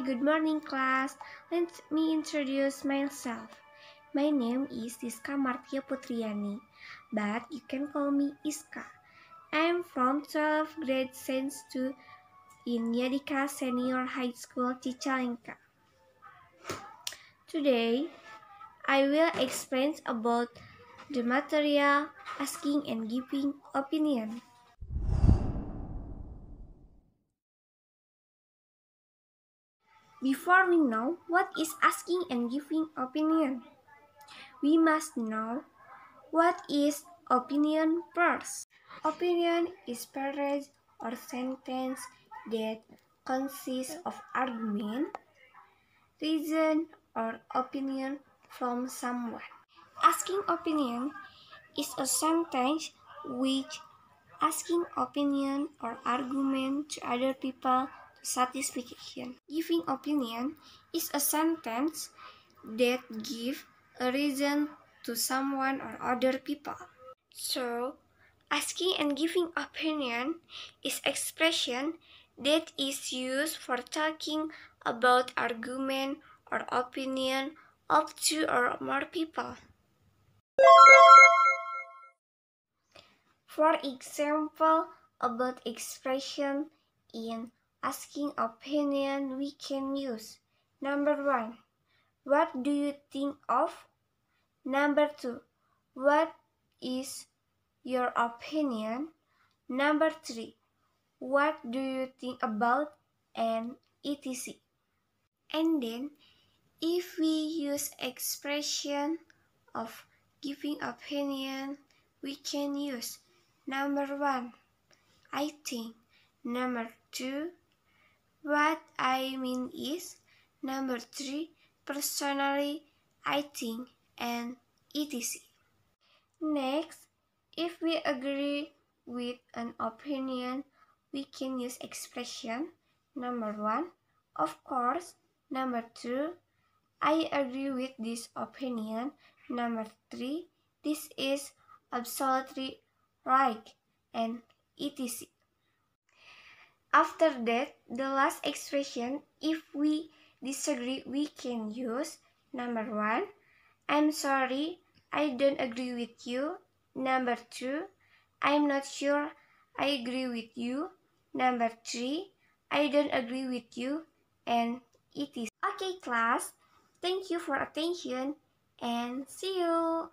good morning class. Let me introduce myself. My name is Iska Martia Putriani, but you can call me Iska. I'm from 12th grade Science 2 in Yadika Senior High School, Cicalengka. Today, I will explain about the material asking and giving opinion. Before we know what is asking and giving opinion, we must know what is opinion first. Opinion is phrase or sentence that consists of argument, reason, or opinion from someone. Asking opinion is a sentence which asking opinion or argument to other people satisfaction. Giving opinion is a sentence that gives a reason to someone or other people. So, asking and giving opinion is expression that is used for talking about argument or opinion of two or more people. For example, about expression in asking opinion we can use. Number one, what do you think of? Number two, what is your opinion? Number three, what do you think about and etc. And then, if we use expression of giving opinion, we can use number one, I think, number two, what I mean is, number three, personally, I think, and etc. Next, if we agree with an opinion, we can use expression number one, of course, number two, I agree with this opinion, number three, this is absolutely right, and etc. After that, the last expression, if we disagree, we can use number one, I'm sorry, I don't agree with you. Number two, I'm not sure I agree with you. Number three, I don't agree with you. And it is okay, class. Thank you for attention and see you.